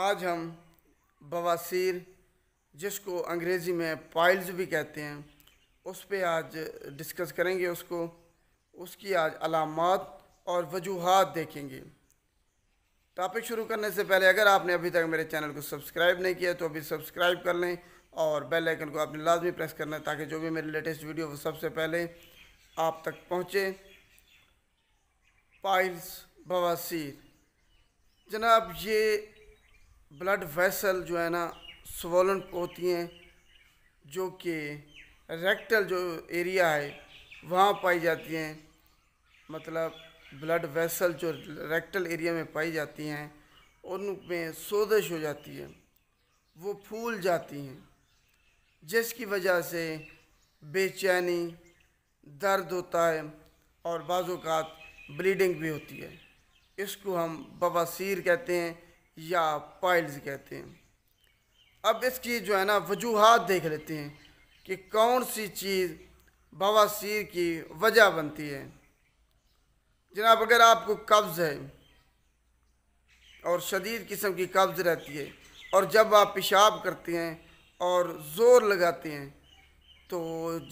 आज हम बवासीर जिसको अंग्रेज़ी में पाइल्स भी कहते हैं उस पर आज डिस्कस करेंगे उसको उसकी आज अलामत और वजूहत देखेंगे टॉपिक शुरू करने से पहले अगर आपने अभी तक मेरे चैनल को सब्सक्राइब नहीं किया तो अभी सब्सक्राइब कर लें और बेल आइकन को आपने लाजमी प्रेस करना है ताकि जो भी मेरी लेटेस्ट वीडियो वो सबसे पहले आप तक पहुँचे पाइल्स बवासीर जनाब ये ब्लड वेसल जो है ना स्वलन होती हैं जो कि रेक्टल जो एरिया है वहाँ पाई जाती हैं मतलब ब्लड वेसल जो रेक्टल एरिया में पाई जाती हैं उनमें सोजश हो जाती है वो फूल जाती हैं जिसकी वजह से बेचैनी दर्द होता है और बाज़ात ब्लीडिंग भी होती है इसको हम बवासीर कहते हैं या पाइल्स कहते हैं अब इसकी जो है ना वजूहत देख लेते हैं कि कौन सी चीज़ बवासीर की वजह बनती है जनाब अगर आपको कब्ज़ है और शदीद किस्म की कब्ज़ रहती है और जब आप पेशाब करते हैं और ज़ोर लगाते हैं तो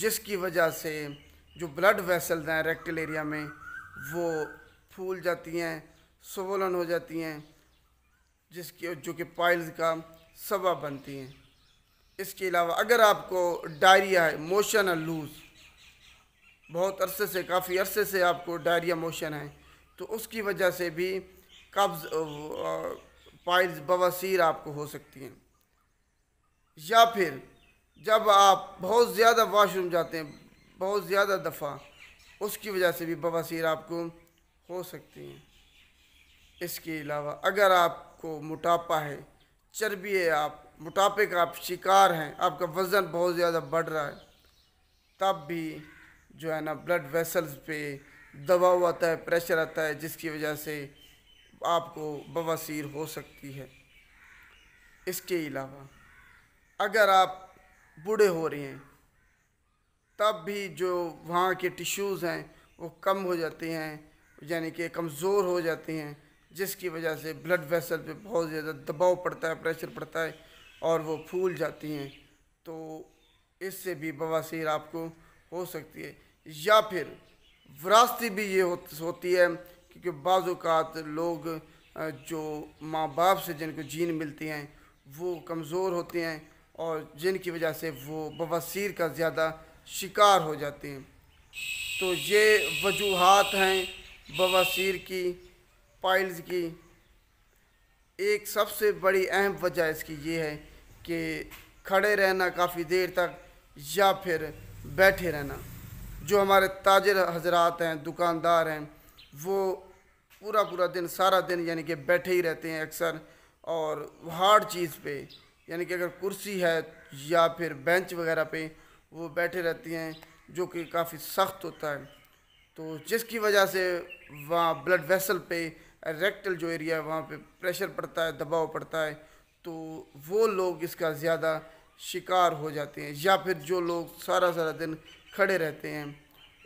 जिसकी वजह से जो ब्लड वेसल्स हैं रेक्टल एरिया में वो फूल जाती हैं सोलन हो जाती हैं जिसके जो कि पाइल्स का सबब बनती हैं इसके अलावा अगर आपको डायरिया है मोशन है लूज़ बहुत अरसे से काफ़ी अरसे से आपको डायरिया मोशन है तो उसकी वजह से भी कब्ज़ पाइल्स बवासीर आपको हो सकती हैं या फिर जब आप बहुत ज़्यादा वाशरूम जाते हैं बहुत ज़्यादा दफ़ा उसकी वजह से भी बवासीर आपको हो सकती हैं इसके अलावा अगर आप आपको मोटापा है चर्बी है आप मोटापे का आप शिकार हैं आपका वज़न बहुत ज़्यादा बढ़ रहा है तब भी जो है ना ब्लड वेसल्स पे दबाव आता है प्रेशर आता है जिसकी वजह से आपको बवासीर हो सकती है इसके अलावा अगर आप बूढ़े हो रहे हैं तब भी जो वहाँ के टिश्यूज़ हैं वो कम हो जाते हैं यानी कि कमज़ोर हो जाते हैं जिसकी वजह से ब्लड वेसल पे बहुत ज़्यादा दबाव पड़ता है प्रेशर पड़ता है और वो फूल जाती हैं तो इससे भी बवासीर आपको हो सकती है या फिर वरासती भी ये होती है क्योंकि बाज़ात लोग जो माँ बाप से जिनको जीन मिलती हैं वो कमज़ोर होते हैं और जिनकी वजह से वो बवासीर का ज़्यादा शिकार हो जाते हैं तो ये वजूहत हैं बवासीर की पाइल्स की एक सबसे बड़ी अहम वजह इसकी ये है कि खड़े रहना काफ़ी देर तक या फिर बैठे रहना जो हमारे ताजर हजरात हैं दुकानदार हैं वो पूरा पूरा दिन सारा दिन यानी कि बैठे ही रहते हैं अक्सर और हार्ड चीज़ पे यानी कि अगर कुर्सी है या फिर बेंच वगैरह पे वो बैठे रहती हैं जो कि काफ़ी सख्त होता है तो जिसकी वजह से वहाँ ब्लड वेसल पे रेक्टल जो एरिया है वहाँ पे प्रेशर पड़ता है दबाव पड़ता है तो वो लोग इसका ज़्यादा शिकार हो जाते हैं या फिर जो लोग सारा सारा दिन खड़े रहते हैं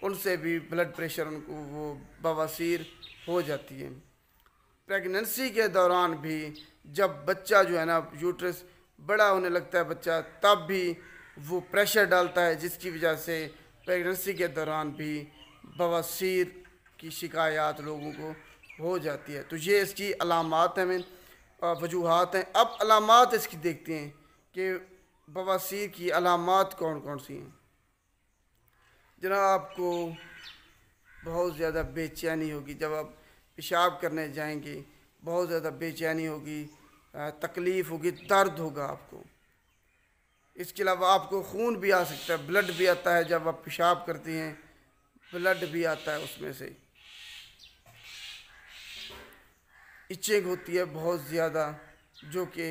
उनसे भी ब्लड प्रेशर उनको वो बवासीर हो जाती है प्रेगनेंसी के दौरान भी जब बच्चा जो है ना यूट्रस बड़ा होने लगता है बच्चा तब भी वो प्रेशर डालता है जिसकी वजह से प्रेगनेंसी के दौरान भी बवासीर की शिकायत लोगों को हो जाती है तो ये इसकी अलामत हैं मैन वजूहत हैं अब अलामत इसकी देखते हैं कि बवासीर की अलामत कौन कौन सी हैं जना आपको बहुत ज़्यादा बेचैनी होगी जब आप पेशाब करने जाएंगे बहुत ज़्यादा बेचैनी होगी तकलीफ़ होगी दर्द होगा आपको इसके अलावा आपको खून भी आ सकता है ब्लड भी आता है जब आप पेशाब करती हैं ब्लड भी आता है उसमें से इचिंग होती है बहुत ज़्यादा जो कि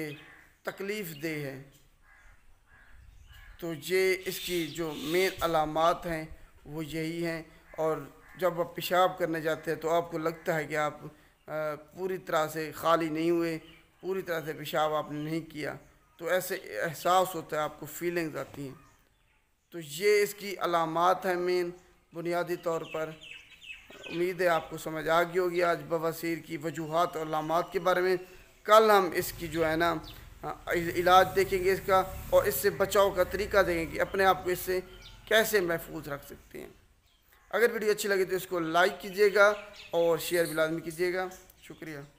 तकलीफ़ देह है तो ये इसकी जो मेन अलामत हैं वो यही हैं और जब आप पेशाब करने जाते हैं तो आपको लगता है कि आप पूरी तरह से खाली नहीं हुए पूरी तरह से पेशाब आपने नहीं किया तो ऐसे एहसास होता है आपको फीलिंग्स आती हैं तो ये इसकी अलामत हैं मेन बुनियादी तौर पर उम्मीद है आपको समझ आ गई होगी आज बवासीर की वजूहत और लामात के बारे में कल हम इसकी जो है ना इलाज देखेंगे इसका और इससे बचाव का तरीका देखेंगे अपने आप को इससे कैसे महफूज रख सकते हैं अगर वीडियो अच्छी लगी तो इसको लाइक कीजिएगा और शेयर भी लाजमी कीजिएगा शुक्रिया